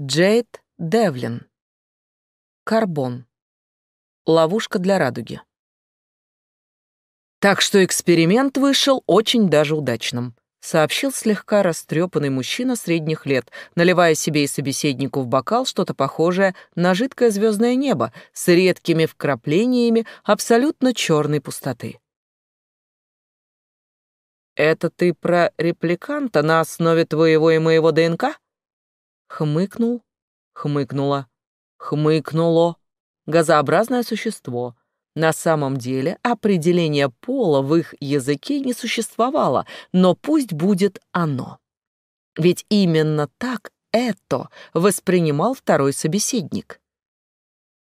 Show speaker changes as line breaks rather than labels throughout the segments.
Джейд Девлин. Карбон. Ловушка для радуги. Так что эксперимент вышел очень даже удачным, сообщил слегка растрепанный мужчина средних лет, наливая себе и собеседнику в бокал что-то похожее на жидкое звездное небо с редкими вкраплениями абсолютно черной пустоты. «Это ты про репликанта на основе твоего и моего ДНК?» Хмыкнул, хмыкнула, хмыкнуло. Газообразное существо. На самом деле определение пола в их языке не существовало, но пусть будет оно. Ведь именно так это воспринимал второй собеседник.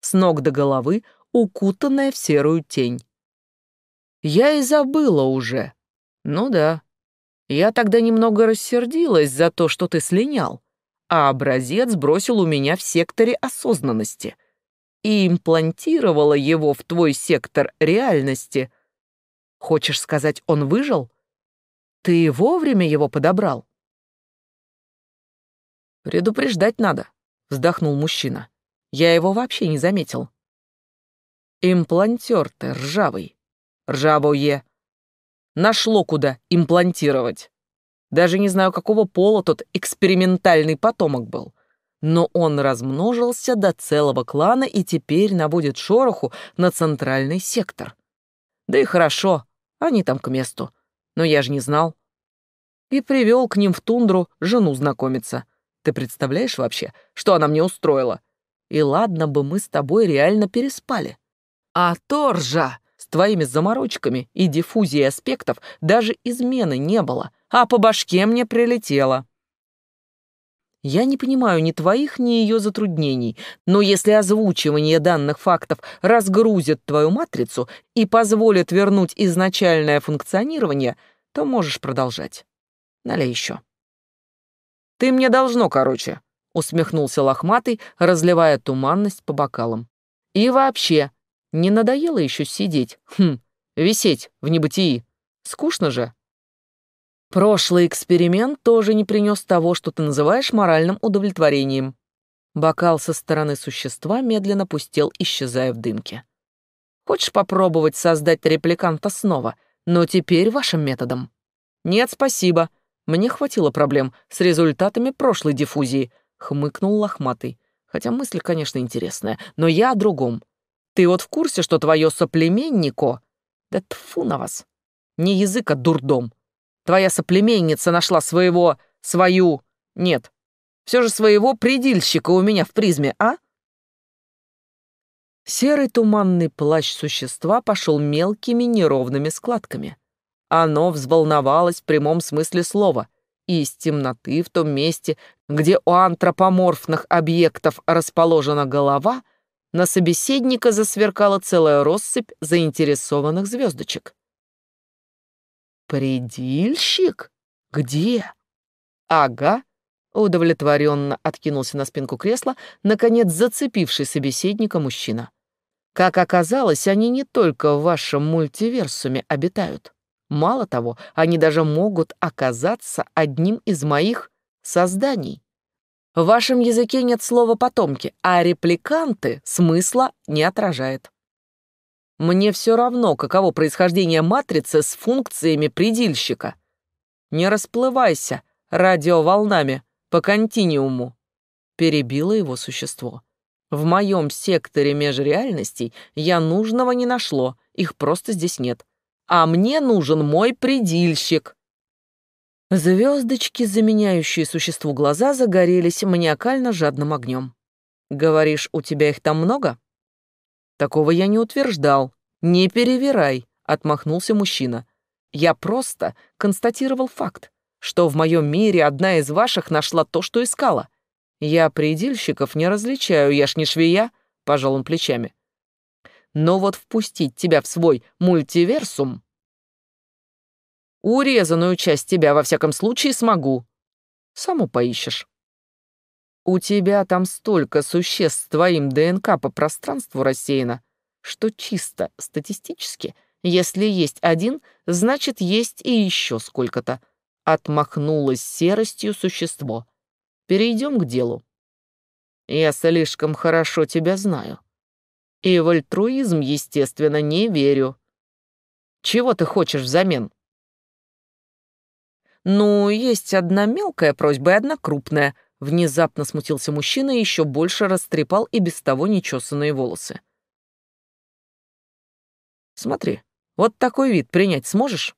С ног до головы укутанная в серую тень. Я и забыла уже. Ну да. Я тогда немного рассердилась за то, что ты слинял а образец бросил у меня в секторе осознанности и имплантировала его в твой сектор реальности. Хочешь сказать, он выжил? Ты вовремя его подобрал? Предупреждать надо, вздохнул мужчина. Я его вообще не заметил. Имплантер ты ржавый. Ржавое. Нашло куда имплантировать. Даже не знаю, какого пола тот экспериментальный потомок был. Но он размножился до целого клана и теперь наводит шороху на центральный сектор. Да и хорошо, они там к месту. Но я же не знал. И привел к ним в тундру жену знакомиться. Ты представляешь вообще, что она мне устроила? И ладно бы мы с тобой реально переспали. А торжа! С твоими заморочками и диффузией аспектов даже измены не было — а по башке мне прилетело. Я не понимаю ни твоих, ни ее затруднений, но если озвучивание данных фактов разгрузит твою матрицу и позволит вернуть изначальное функционирование, то можешь продолжать. Налей еще. «Ты мне должно, короче», — усмехнулся лохматый, разливая туманность по бокалам. «И вообще, не надоело еще сидеть? Хм, висеть в небытии. Скучно же?» Прошлый эксперимент тоже не принес того, что ты называешь моральным удовлетворением. Бокал со стороны существа медленно пустел, исчезая в дымке. Хочешь попробовать создать репликанта снова, но теперь вашим методом? Нет, спасибо. Мне хватило проблем с результатами прошлой диффузии, хмыкнул лохматый. Хотя мысль, конечно, интересная, но я о другом. Ты вот в курсе, что твое соплеменнико... Да тфу на вас! Не язык, а дурдом Твоя соплеменница нашла своего... свою... нет. Все же своего предильщика у меня в призме, а? Серый туманный плащ существа пошел мелкими неровными складками. Оно взволновалось в прямом смысле слова, и из темноты в том месте, где у антропоморфных объектов расположена голова, на собеседника засверкала целая россыпь заинтересованных звездочек. «Предильщик? Где?» «Ага», — удовлетворенно откинулся на спинку кресла, наконец зацепивший собеседника мужчина. «Как оказалось, они не только в вашем мультиверсуме обитают. Мало того, они даже могут оказаться одним из моих созданий. В вашем языке нет слова «потомки», а «репликанты» смысла не отражает. Мне все равно, каково происхождение матрицы с функциями предельщика. Не расплывайся радиоволнами по континиуму. Перебило его существо. В моем секторе межреальностей я нужного не нашло, их просто здесь нет. А мне нужен мой предельщик. Звездочки, заменяющие существу глаза, загорелись маниакально жадным огнем. «Говоришь, у тебя их там много?» Такого я не утверждал. Не перевирай, отмахнулся мужчина. Я просто констатировал факт, что в моем мире одна из ваших нашла то, что искала. Я предельщиков не различаю, я ж не швея, пожал он плечами. Но вот впустить тебя в свой мультиверсум... Урезанную часть тебя, во всяком случае, смогу. Саму поищешь. У тебя там столько существ с твоим ДНК по пространству рассеяно, что чисто статистически, если есть один, значит, есть и еще сколько-то. Отмахнулось серостью существо. Перейдем к делу. Я слишком хорошо тебя знаю. И в альтруизм, естественно, не верю. Чего ты хочешь взамен? Ну, есть одна мелкая просьба и одна крупная — Внезапно смутился мужчина и еще больше растрепал и без того нечесанные волосы. «Смотри, вот такой вид принять сможешь?»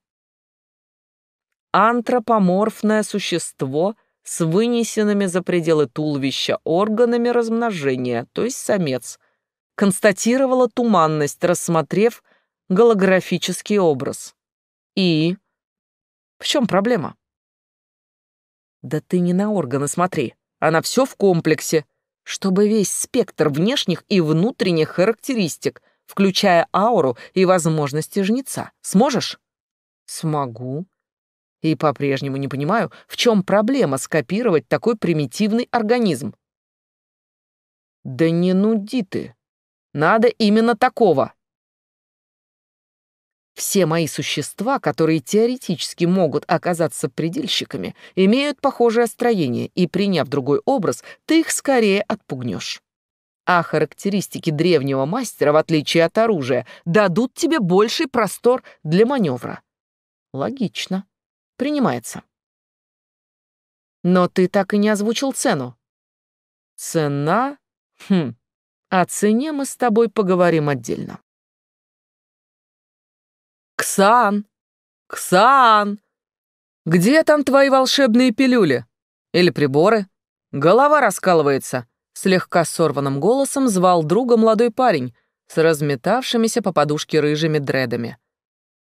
Антропоморфное существо с вынесенными за пределы туловища органами размножения, то есть самец, констатировала туманность, рассмотрев голографический образ. И... В чем проблема? Да ты не на органы смотри, она все в комплексе, чтобы весь спектр внешних и внутренних характеристик, включая ауру и возможности жнеца. Сможешь? Смогу. И по-прежнему не понимаю, в чем проблема скопировать такой примитивный организм. Да не нуди ты. Надо именно такого. Все мои существа, которые теоретически могут оказаться предельщиками, имеют похожее строение, и, приняв другой образ, ты их скорее отпугнешь. А характеристики древнего мастера, в отличие от оружия, дадут тебе больший простор для маневра. Логично. Принимается. Но ты так и не озвучил цену. Цена? Хм. О цене мы с тобой поговорим отдельно. «Ксан! Ксан! Где там твои волшебные пилюли? Или приборы? Голова раскалывается!» Слегка сорванным голосом звал друга молодой парень с разметавшимися по подушке рыжими дредами.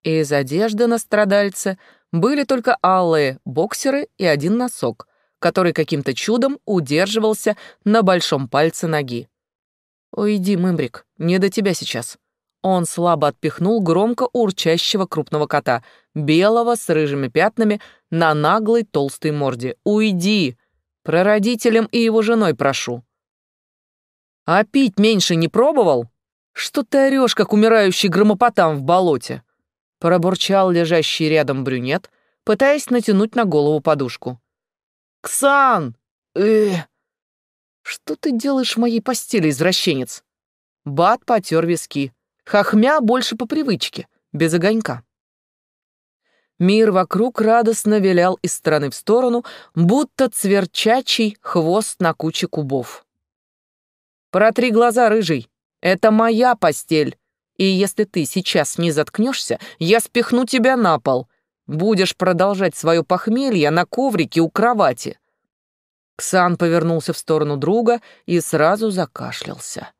Из одежды на страдальце были только алые боксеры и один носок, который каким-то чудом удерживался на большом пальце ноги. «Уйди, Мымрик, не до тебя сейчас», он слабо отпихнул громко урчащего крупного кота, белого с рыжими пятнами, на наглой толстой морде. «Уйди! про родителям и его женой прошу!» «А пить меньше не пробовал? Что ты орешь, как умирающий громопотам в болоте?» Пробурчал лежащий рядом брюнет, пытаясь натянуть на голову подушку. «Ксан! э, Что ты делаешь в моей постели, извращенец?» Бат потер виски хохмя больше по привычке, без огонька. Мир вокруг радостно вилял из стороны в сторону, будто цверчачий хвост на куче кубов. «Протри глаза, рыжий! Это моя постель! И если ты сейчас не заткнешься, я спихну тебя на пол. Будешь продолжать свое похмелье на коврике у кровати». Ксан повернулся в сторону друга и сразу закашлялся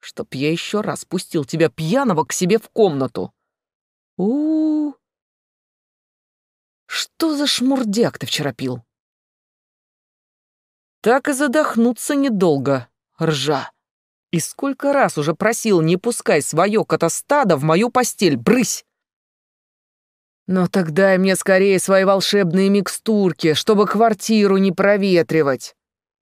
чтоб я еще раз пустил тебя пьяного к себе в комнату. у у, -у. Что за шмурдяк ты вчера пил? Так и задохнуться недолго, ржа. И сколько раз уже просил, не пускай свое котостадо в мою постель, брысь! Но тогда и мне скорее свои волшебные микстурки, чтобы квартиру не проветривать.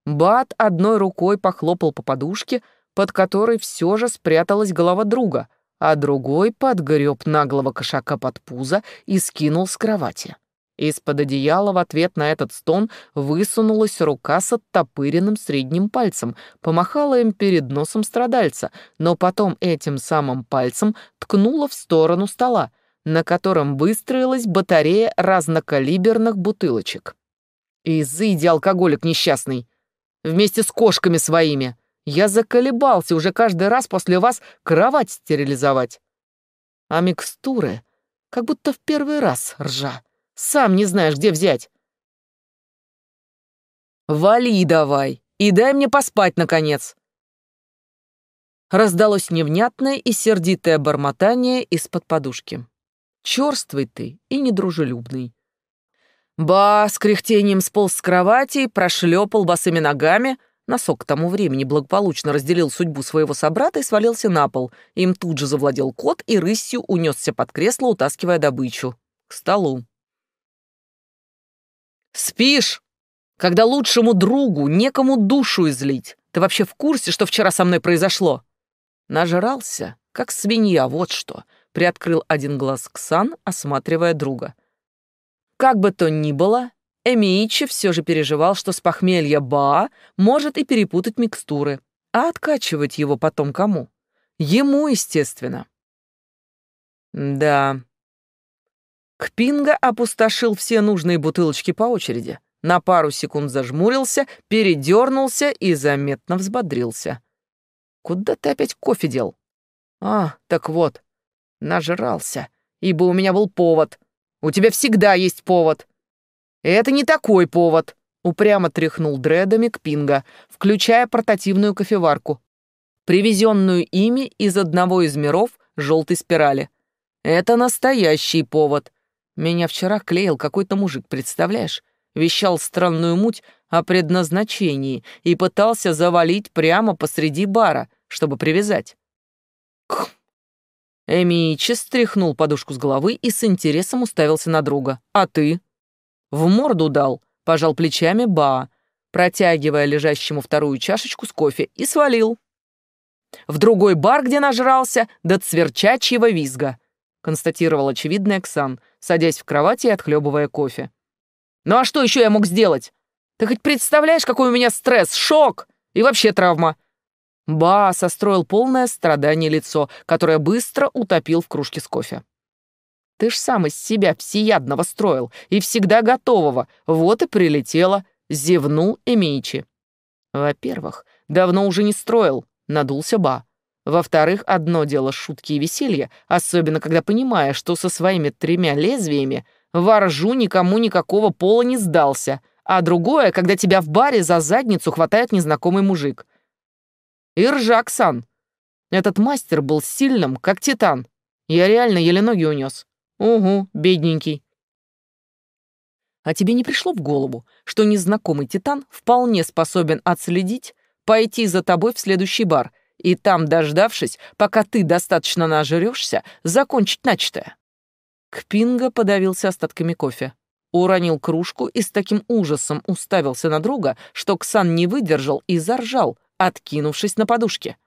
Бат одной рукой похлопал по подушке, под которой все же спряталась голова друга, а другой подгреб наглого кошака под пузо и скинул с кровати. Из-под одеяла в ответ на этот стон высунулась рука с оттопыренным средним пальцем, помахала им перед носом страдальца, но потом этим самым пальцем ткнула в сторону стола, на котором выстроилась батарея разнокалиберных бутылочек. «Изыди, алкоголик несчастный! Вместе с кошками своими!» Я заколебался уже каждый раз после вас кровать стерилизовать. А микстуры, как будто в первый раз ржа. Сам не знаешь, где взять. Вали давай и дай мне поспать, наконец. Раздалось невнятное и сердитое бормотание из-под подушки. Чёрствый ты и недружелюбный. Ба с кряхтением сполз с кровати и прошлепал босыми ногами — Носок к тому времени благополучно разделил судьбу своего собрата и свалился на пол. Им тут же завладел кот и рысью унесся под кресло, утаскивая добычу. К столу. «Спишь, когда лучшему другу некому душу излить. Ты вообще в курсе, что вчера со мной произошло?» Нажрался, как свинья, вот что. Приоткрыл один глаз Ксан, осматривая друга. «Как бы то ни было, Эмиичи все же переживал, что с похмелья Ба может и перепутать микстуры, а откачивать его потом кому? Ему, естественно. Да. Кпинга опустошил все нужные бутылочки по очереди, на пару секунд зажмурился, передернулся и заметно взбодрился. «Куда ты опять кофе дел?» «А, так вот, нажрался, ибо у меня был повод. У тебя всегда есть повод. «Это не такой повод», — упрямо тряхнул дредами к Пинга, включая портативную кофеварку, привезенную ими из одного из миров желтой спирали. «Это настоящий повод. Меня вчера клеил какой-то мужик, представляешь? Вещал странную муть о предназначении и пытался завалить прямо посреди бара, чтобы привязать. Кх. Эмичи стряхнул подушку с головы и с интересом уставился на друга. «А ты?» В морду дал, пожал плечами Ба, протягивая лежащему вторую чашечку с кофе, и свалил. В другой бар, где нажрался, до цверчачьего визга, констатировал очевидный Оксан, садясь в кровати и отхлебывая кофе. Ну а что еще я мог сделать? Ты хоть представляешь, какой у меня стресс, шок и вообще травма? Ба состроил полное страдание лицо, которое быстро утопил в кружке с кофе. Ты ж сам из себя всеядного строил и всегда готового. Вот и прилетела. Зевнул Эмичи. Во-первых, давно уже не строил. Надулся Ба. Во-вторых, одно дело шутки и веселье, особенно когда понимаешь, что со своими тремя лезвиями воржу никому никакого пола не сдался, а другое, когда тебя в баре за задницу хватает незнакомый мужик. Иржак-сан. Этот мастер был сильным, как титан. Я реально еле ноги унес. Угу, бедненький. А тебе не пришло в голову, что незнакомый титан вполне способен отследить, пойти за тобой в следующий бар и там, дождавшись, пока ты достаточно нажрешься, закончить начатое? Кпинга подавился остатками кофе. Уронил кружку и с таким ужасом уставился на друга, что Ксан не выдержал и заржал, откинувшись на подушке.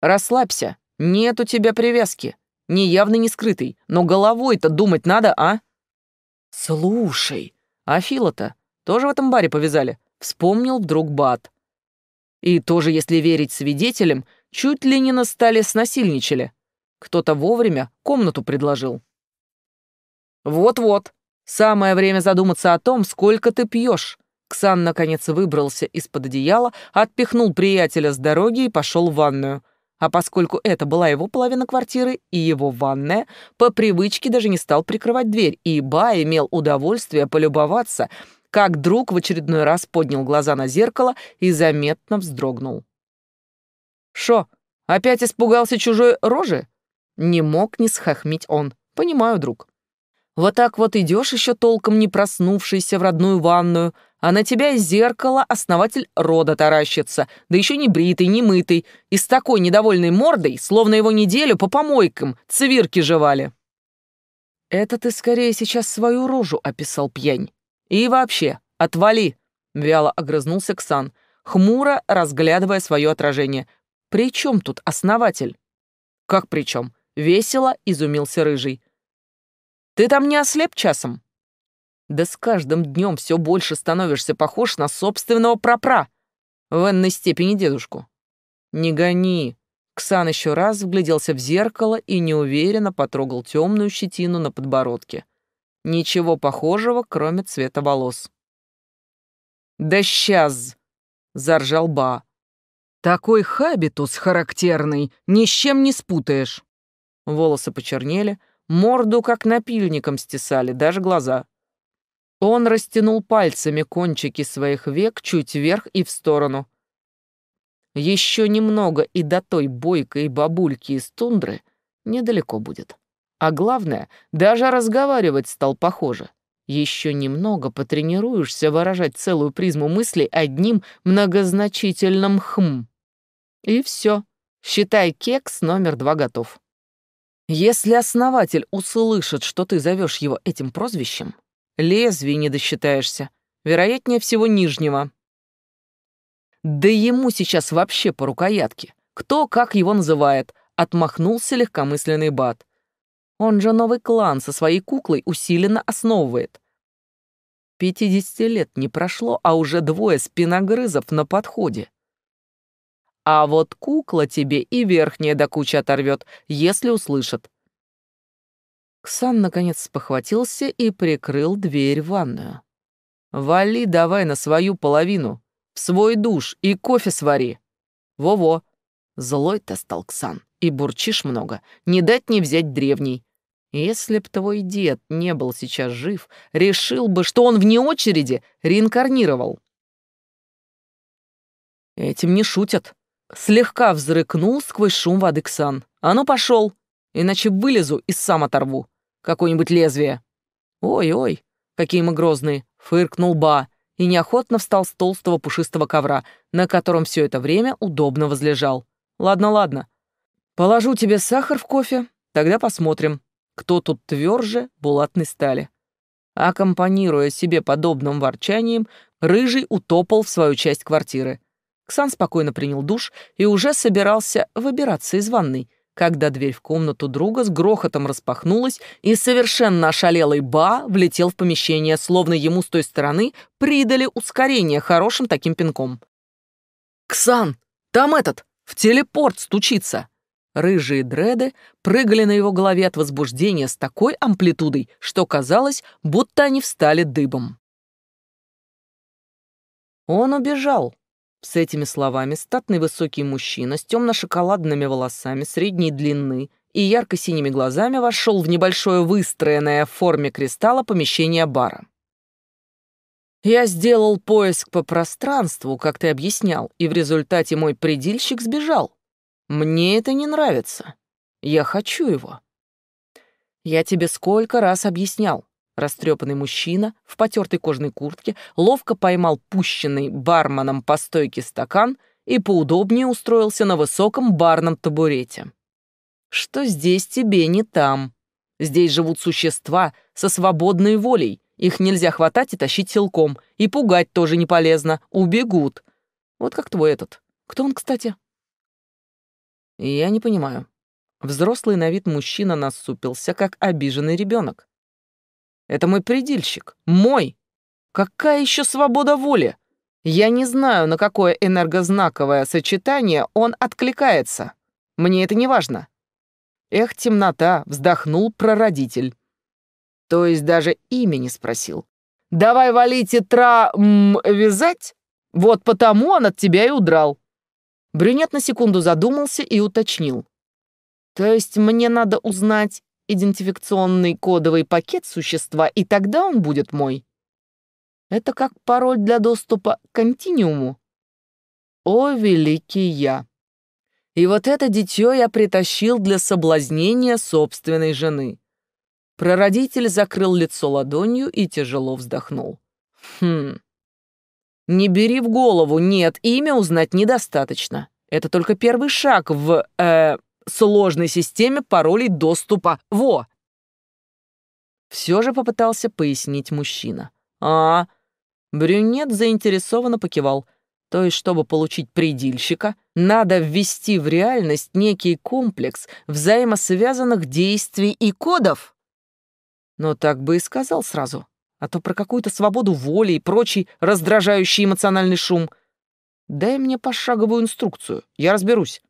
«Расслабься, нет у тебя привязки», не явный, не скрытый, но головой-то думать надо, а? Слушай, а Фила-то тоже в этом баре повязали? Вспомнил вдруг Бат. И тоже, если верить свидетелям, чуть ли не на столе снасильничали. Кто-то вовремя комнату предложил. Вот-вот, самое время задуматься о том, сколько ты пьешь. Ксан, наконец, выбрался из-под одеяла, отпихнул приятеля с дороги и пошел в ванную. А поскольку это была его половина квартиры и его ванная, по привычке даже не стал прикрывать дверь, ибо имел удовольствие полюбоваться, как друг в очередной раз поднял глаза на зеркало и заметно вздрогнул. «Шо, опять испугался чужой рожи?» Не мог не схохмить он. «Понимаю, друг». Вот так вот идешь, еще толком не проснувшийся в родную ванную, а на тебя из зеркала основатель рода таращится, да еще не бритый, не мытый, и с такой недовольной мордой, словно его неделю по помойкам цвирки жевали. Это ты скорее сейчас свою рожу описал, пьянь. И вообще, отвали, вяло огрызнулся Ксан, хмуро разглядывая свое отражение. При чем тут основатель? Как при чем? Весело изумился рыжий. Ты там не ослеп часом? Да с каждым днем все больше становишься похож на собственного пропра, в энной степени дедушку. Не гони. Ксан еще раз вгляделся в зеркало и неуверенно потрогал темную щетину на подбородке. Ничего похожего, кроме цвета волос. «Да сейчас!» — заржал Ба. «Такой хабитус характерный, ни с чем не спутаешь!» Волосы почернели, — Морду как напильником стесали, даже глаза. Он растянул пальцами кончики своих век чуть вверх и в сторону. Еще немного и до той бойкой бабульки из тундры недалеко будет. А главное, даже разговаривать стал похоже. Еще немного потренируешься выражать целую призму мыслей одним многозначительным «хм». И все. Считай, кекс номер два готов. Если основатель услышит, что ты зовешь его этим прозвищем, лезвий не досчитаешься, вероятнее всего нижнего. Да ему сейчас вообще по рукоятке. Кто как его называет, отмахнулся легкомысленный бат. Он же новый клан со своей куклой усиленно основывает. Пятидесяти лет не прошло, а уже двое спиногрызов на подходе. А вот кукла тебе и верхняя до кучи оторвет, если услышат. Ксан наконец похватился и прикрыл дверь в ванную. «Вали давай на свою половину, в свой душ и кофе свари. Во-во!» Злой-то стал Ксан, и бурчишь много, не дать не взять древний. Если б твой дед не был сейчас жив, решил бы, что он вне очереди реинкарнировал. Этим не шутят. Слегка взрыкнул сквозь шум воды Ксан. «А ну пошел! Иначе вылезу и сам оторву. Какое-нибудь лезвие!» «Ой-ой, какие мы грозные!» — фыркнул Ба и неохотно встал с толстого пушистого ковра, на котором все это время удобно возлежал. «Ладно, ладно. Положу тебе сахар в кофе, тогда посмотрим, кто тут тверже булатной стали». Аккомпанируя себе подобным ворчанием, Рыжий утопал в свою часть квартиры. Ксан спокойно принял душ и уже собирался выбираться из ванной, когда дверь в комнату друга с грохотом распахнулась, и совершенно ошалелый Ба влетел в помещение, словно ему с той стороны придали ускорение хорошим таким пинком. «Ксан, там этот, в телепорт стучится!» Рыжие дреды прыгали на его голове от возбуждения с такой амплитудой, что казалось, будто они встали дыбом. Он убежал, с этими словами статный высокий мужчина с темно-шоколадными волосами средней длины и ярко-синими глазами вошел в небольшое выстроенное в форме кристалла помещение бара. Я сделал поиск по пространству, как ты объяснял, и в результате мой предельщик сбежал. Мне это не нравится. Я хочу его. Я тебе сколько раз объяснял. Растрепанный мужчина в потертой кожаной куртке ловко поймал пущенный барменом по стойке стакан и поудобнее устроился на высоком барном табурете. «Что здесь тебе не там? Здесь живут существа со свободной волей. Их нельзя хватать и тащить силком. И пугать тоже не полезно. Убегут. Вот как твой этот. Кто он, кстати?» «Я не понимаю». Взрослый на вид мужчина насупился, как обиженный ребенок. Это мой предельщик. Мой. Какая еще свобода воли? Я не знаю, на какое энергознаковое сочетание он откликается. Мне это не важно. Эх, темнота, вздохнул прародитель. То есть даже имя не спросил. Давай валить и тра... М, вязать? Вот потому он от тебя и удрал. Брюнет на секунду задумался и уточнил. То есть мне надо узнать, идентификационный кодовый пакет существа, и тогда он будет мой. Это как пароль для доступа к континууму. О, великий я! И вот это дитё я притащил для соблазнения собственной жены. Прородитель закрыл лицо ладонью и тяжело вздохнул. Хм. Не бери в голову, нет, имя узнать недостаточно. Это только первый шаг в... Э, сложной системе паролей доступа ВО. Все же попытался пояснить мужчина. А, брюнет заинтересованно покивал. То есть, чтобы получить предильщика, надо ввести в реальность некий комплекс взаимосвязанных действий и кодов. Но так бы и сказал сразу. А то про какую-то свободу воли и прочий раздражающий эмоциональный шум. Дай мне пошаговую инструкцию, я разберусь.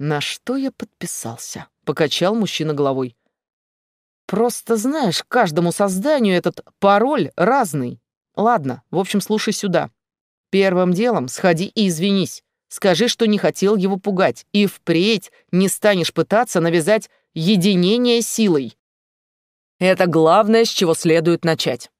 На что я подписался? Покачал мужчина головой. Просто знаешь, каждому созданию этот пароль разный. Ладно, в общем, слушай сюда. Первым делом сходи и извинись. Скажи, что не хотел его пугать, и впредь не станешь пытаться навязать единение силой. Это главное, с чего следует начать.